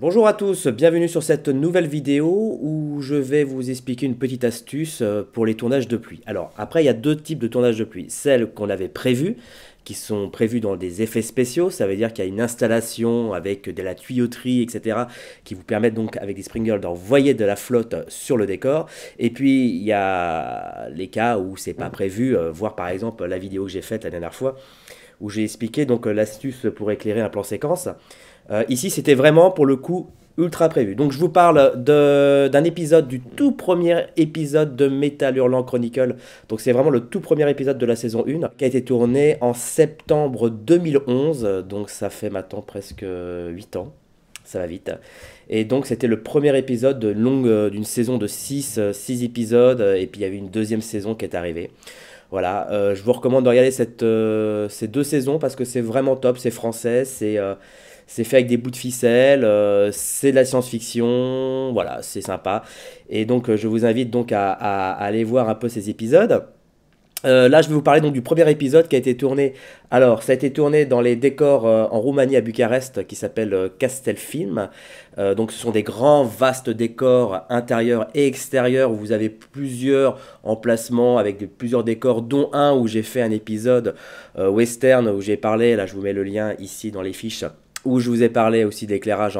Bonjour à tous, bienvenue sur cette nouvelle vidéo où je vais vous expliquer une petite astuce euh, pour les tournages de pluie. Alors après il y a deux types de tournages de pluie, celles qu'on avait prévues, qui sont prévues dans des effets spéciaux, ça veut dire qu'il y a une installation avec de la tuyauterie, etc., qui vous permettent donc avec des sprinklers d'envoyer de la flotte sur le décor. Et puis il y a les cas où c'est pas prévu, euh, voir par exemple la vidéo que j'ai faite la dernière fois, où j'ai expliqué donc euh, l'astuce pour éclairer un plan séquence. Euh, ici, c'était vraiment pour le coup ultra prévu. Donc je vous parle d'un épisode, du tout premier épisode de Metal Hurlant Chronicle. Donc c'est vraiment le tout premier épisode de la saison 1 qui a été tourné en septembre 2011. Donc ça fait maintenant presque 8 ans. Ça va vite. Et donc c'était le premier épisode longue euh, d'une saison de 6, 6 euh, épisodes. Et puis il y avait une deuxième saison qui est arrivée. Voilà, je vous recommande de regarder cette, ces deux saisons parce que c'est vraiment top, c'est français, c'est c'est fait avec des bouts de ficelle, euh, c'est de la science-fiction, voilà, c'est sympa. Et donc euh, je vous invite donc à, aller voir un peu ces épisodes. Euh, là, je vais vous parler donc du premier épisode qui a été tourné. Alors, ça a été tourné dans les décors en Roumanie à Bucarest qui s'appelle euh, Castelfilm. donc, ce sont des grands, vastes décors intérieurs et extérieurs où vous avez plusieurs emplacements avec plusieurs décors, dont un où j'ai fait un épisode western où j'ai parlé. Là, je vous mets le lien ici dans les fiches où je vous ai parlé aussi d'éclairage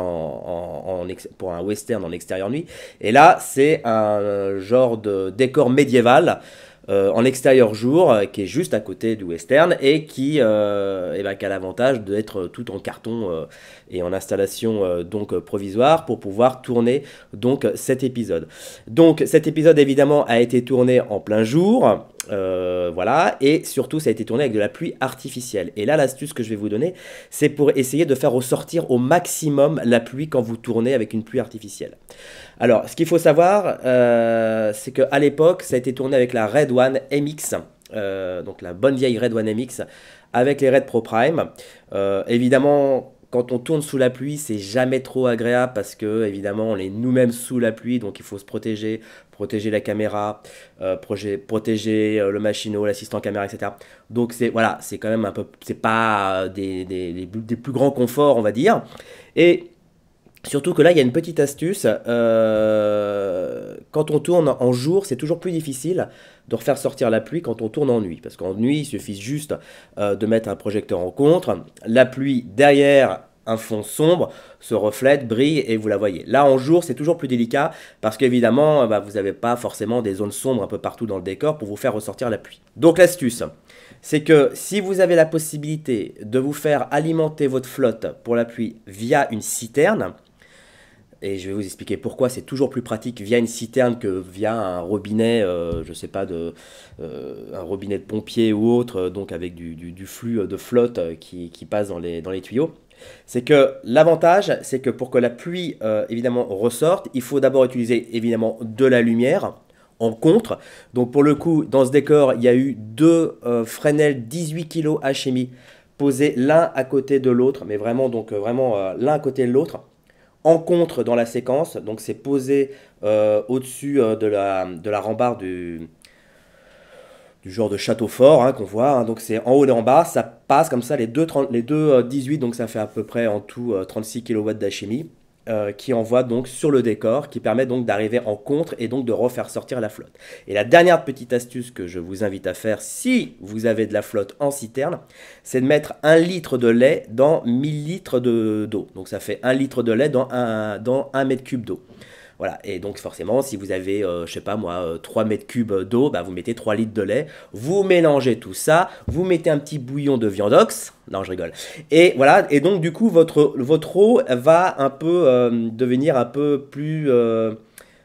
pour un western en extérieur nuit. Et là, c'est un genre de décor médiéval. Euh, en extérieur jour, euh, qui est juste à côté du western et qui, euh, eh ben, a l'avantage d'être tout en carton et en installation donc provisoire pour pouvoir tourner donc cet épisode. Donc cet épisode évidemment a été tourné en plein jour. Euh, voilà, et surtout ça a été tourné avec de la pluie artificielle. Et là, l'astuce que je vais vous donner, c'est pour essayer de faire ressortir au maximum la pluie quand vous tournez avec une pluie artificielle. Alors, ce qu'il faut savoir, euh, c'est qu'à l'époque, ça a été tourné avec la Red One MX, euh, donc la bonne vieille Red One MX, avec les Red Pro Prime. Euh, évidemment, quand on tourne sous la pluie, c'est jamais trop agréable parce que, évidemment, on est nous-mêmes sous la pluie, donc il faut se protéger, protéger la caméra, euh, protéger, euh, le machinot, l'assistant caméra, etc. Donc c'est voilà, c'est quand même un peu, c'est pas euh, des, des, plus grands conforts, on va dire. Et Surtout que là, il y a une petite astuce. Euh, quand on tourne en jour, c'est toujours plus difficile de refaire sortir la pluie quand on tourne en nuit. Parce qu'en nuit, il suffit juste euh, de mettre un projecteur en contre. La pluie derrière un fond sombre se reflète, brille et vous la voyez. Là, en jour, c'est toujours plus délicat parce qu'évidemment, euh, bah, vous n'avez pas forcément des zones sombres un peu partout dans le décor pour vous faire ressortir la pluie. Donc l'astuce, c'est que si vous avez la possibilité de vous faire alimenter votre flotte pour la pluie via une citerne, et je vais vous expliquer pourquoi c'est toujours plus pratique via une citerne que via un robinet, je euh, je sais pas, de, euh, un robinet de pompier ou autre, euh, donc avec du, flux de flotte qui, passe dans les, dans les tuyaux. C'est que l'avantage, c'est que pour que la pluie évidemment ressorte, il faut d'abord utiliser évidemment de la lumière en contre. Donc pour le coup, dans ce décor, il y a eu deux Fresnel 18 kg HMI posés l'un à côté de l'autre, mais vraiment donc vraiment l'un à côté de l'autre en contre dans la séquence, donc c'est posé euh, au-dessus euh, de, la, de la rambarde du, du genre de château fort hein, qu'on voit, hein. donc c'est en haut et en bas, ça passe comme ça les deux, les 18, euh, donc ça fait à peu près en tout 36 kW d'alchimie. Euh, qui envoie donc sur le décor, qui permet donc d'arriver en contre et donc de refaire sortir la flotte. Et la dernière petite astuce que je vous invite à faire si vous avez de la flotte en citerne, c'est de mettre un litre de lait dans 1000 litres d'eau. donc ça fait un litre de lait dans un, dans un mètre cube d'eau. Voilà, et donc forcément, si vous avez, je euh, je sais pas moi, 3 euh, mètres cubes d'eau, bah, vous mettez 3 litres de lait, vous mélangez tout ça, vous mettez un petit bouillon de viande ox, non je rigole, et voilà, et donc du coup, votre, votre eau va un peu euh, devenir un peu plus...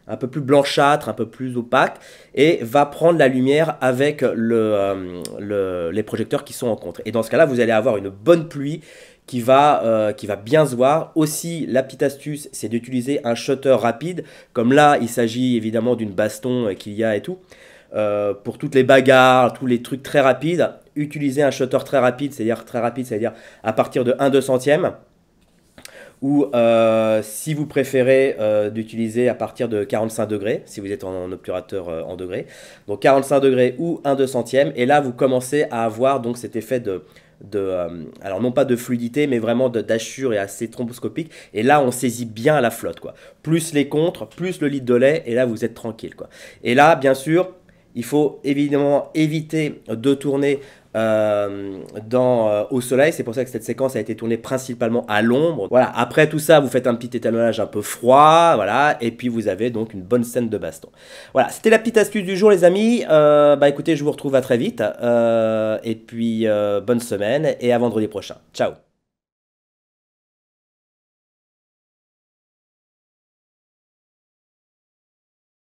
un peu plus blanchâtre, un peu plus opaque, et va prendre la lumière avec les projecteurs qui sont en contre. Et dans ce cas-là, vous allez avoir une bonne pluie qui va, euh, qui va bien se voir. Aussi, la petite astuce, c'est d'utiliser un shutter rapide. Comme là, il s'agit évidemment d'une baston euh, qu'il y a et tout. Euh, pour toutes les bagarres, tous les trucs très rapides, utiliser un shutter très rapide, c'est-à-dire très rapide, c'est-à-dire à partir de 1 2 centième ou si vous préférez d'utiliser à partir de 45 degrés, si vous êtes en, opérateur obturateur en degrés, donc 45 degrés ou 1 2 centième et là vous commencez à avoir donc cet effet de, de euh, alors non pas de fluidité, mais vraiment d'achure et assez thromboscopique. Et là, on saisit bien la flotte, quoi. Plus les contres, plus le litre de lait, et là, vous êtes tranquille, quoi. Et là, bien sûr, il faut évidemment éviter de tourner euh, dans, euh, au soleil. C'est pour ça que cette séquence a été tournée principalement à l'ombre. Voilà, après tout ça, vous faites un petit étalonnage un peu froid, voilà, et puis vous avez donc une bonne scène de baston. Voilà, c'était la petite astuce du jour, les amis. Euh, bah écoutez, je vous retrouve à très vite, et puis bonne semaine, et à vendredi prochain. Ciao